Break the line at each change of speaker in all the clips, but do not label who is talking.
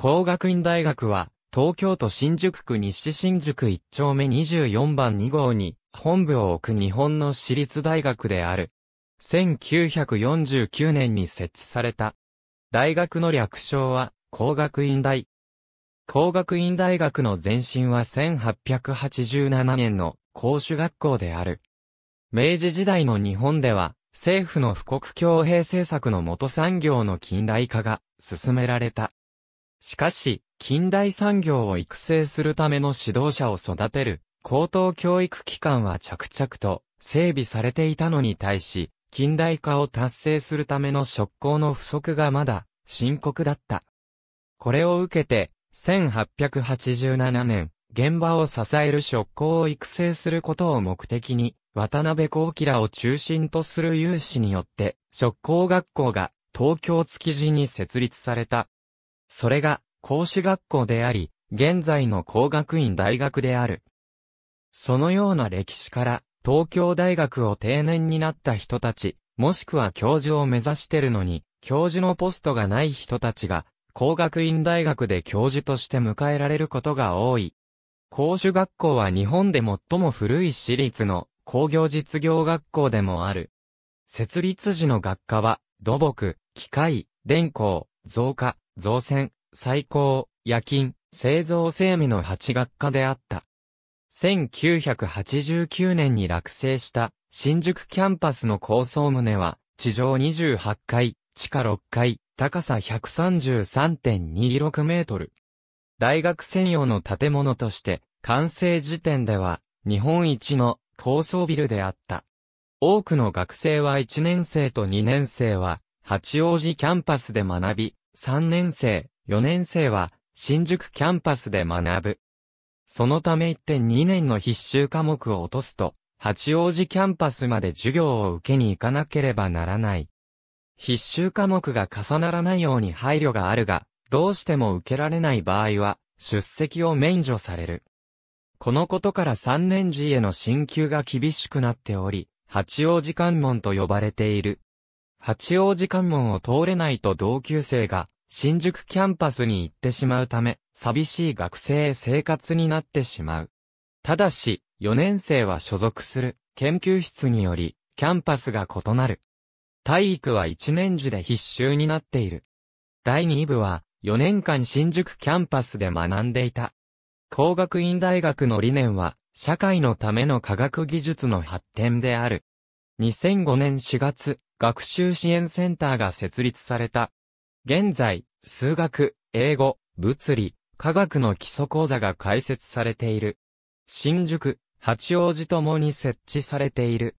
工学院大学は、東京都新宿区西新宿1丁目24番2号に、本部を置く日本の私立大学である。1949年に設置された。大学の略称は、工学院大。工学院大学の前身は1887年の公主学校である。明治時代の日本では、政府の富国強兵政策の元産業の近代化が進められた。しかし、近代産業を育成するための指導者を育てる高等教育機関は着々と整備されていたのに対し、近代化を達成するための職工の不足がまだ深刻だった。これを受けて、1887年、現場を支える職工を育成することを目的に、渡辺幸吉らを中心とする有志によって、職工学校が東京築地に設立された。それが、孔子学校であり、現在の工学院大学である。そのような歴史から、東京大学を定年になった人たち、もしくは教授を目指してるのに、教授のポストがない人たちが、工学院大学で教授として迎えられることが多い。公主学校は日本で最も古い私立の工業実業学校でもある。設立時の学科は、土木、機械、電工、造化、造船、最高、夜勤、製造整備の八学科であった。1989年に落成した新宿キャンパスの高層棟は、地上28階、地下6階、高さ133.26メートル。大学専用の建物として、完成時点では、日本一の高層ビルであった。多くの学生は1年生と2年生は、八王子キャンパスで学び、3年生、4年生は、新宿キャンパスで学ぶ。そのため1.2年の必修科目を落とすと、八王子キャンパスまで授業を受けに行かなければならない。必修科目が重ならないように配慮があるが、どうしても受けられない場合は、出席を免除される。このことから3年時への進級が厳しくなっており、八王子関門と呼ばれている。八王子関門を通れないと同級生が、新宿キャンパスに行ってしまうため、寂しい学生生活になってしまう。ただし、4年生は所属する研究室により、キャンパスが異なる。体育は1年次で必修になっている。第2部は、4年間新宿キャンパスで学んでいた。工学院大学の理念は、社会のための科学技術の発展である。2005年4月、学習支援センターが設立された。現在、数学、英語、物理、科学の基礎講座が開設されている。新宿、八王子ともに設置されている。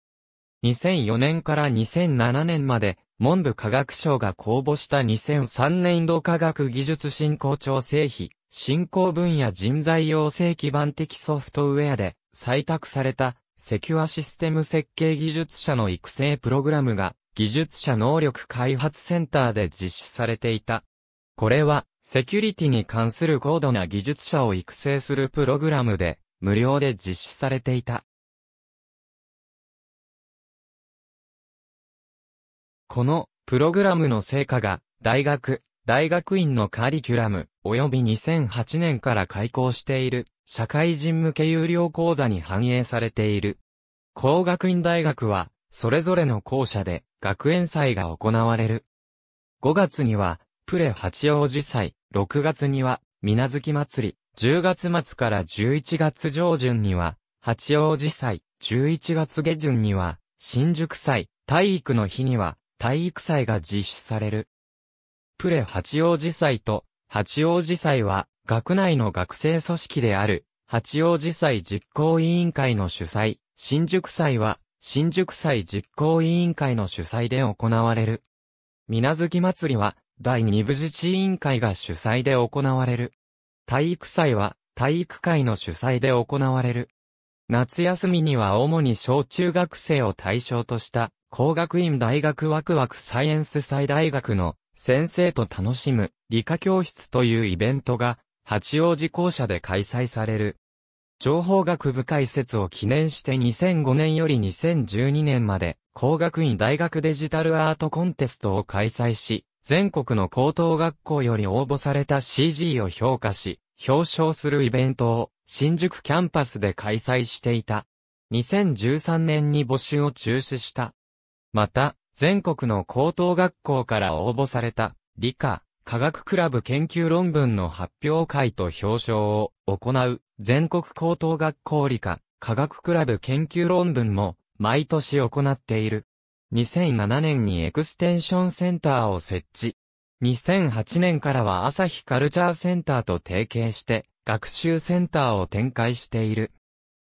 2004年から2007年まで、文部科学省が公募した2003年度科学技術振興調整費、振興分野人材養成基盤的ソフトウェアで採択された、セキュアシステム設計技術者の育成プログラムが技術者能力開発センターで実施されていた。これは、セキュリティに関する高度な技術者を育成するプログラムで、無料で実施されていた。この、プログラムの成果が、大学、大学院のカリキュラム、及び2008年から開講している、社会人向け有料講座に反映されている。工学院大学は、それぞれの校舎で、学園祭が行われる。5月には、プレ八王子祭、6月には、水月祭り、10月末から11月上旬には、八王子祭、11月下旬には、新宿祭、体育の日には、体育祭が実施される。プレ八王子祭と、八王子祭は、学内の学生組織である、八王子祭実行委員会の主催、新宿祭は、新宿祭実行委員会の主催で行われる。水月祭りは、第二部自治委員会が主催で行われる。体育祭は、体育会の主催で行われる。夏休みには主に小中学生を対象とした、工学院大学ワクワクサイエンス祭大学の先生と楽しむ理科教室というイベントが、八王子校舎で開催される。情報学部解説を記念して2005年より2012年まで工学院大学デジタルアートコンテストを開催し、全国の高等学校より応募された CG を評価し、表彰するイベントを新宿キャンパスで開催していた。2013年に募集を中止した。また、全国の高等学校から応募された理科科学クラブ研究論文の発表会と表彰を行う全国高等学校理科科学クラブ研究論文も毎年行っている。2007年にエクステンションセンターを設置。2008年からは朝日カルチャーセンターと提携して学習センターを展開している。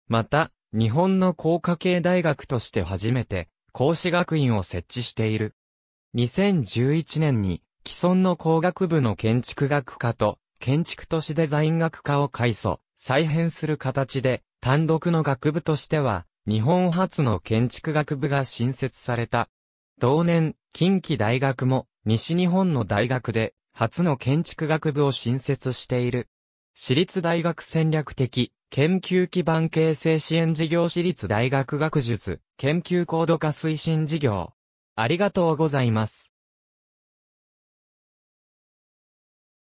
また、日本の工科系大学として初めて講師学院を設置している。2011年に既存の工学部の建築学科と建築都市デザイン学科を改組、再編する形で、単独の学部としては、日本初の建築学部が新設された。同年、近畿大学も、西日本の大学で、初の建築学部を新設している。私立大学戦略的、研究基盤形成支援事業私立大学学術、研究高度化推進事業。ありがとうございます。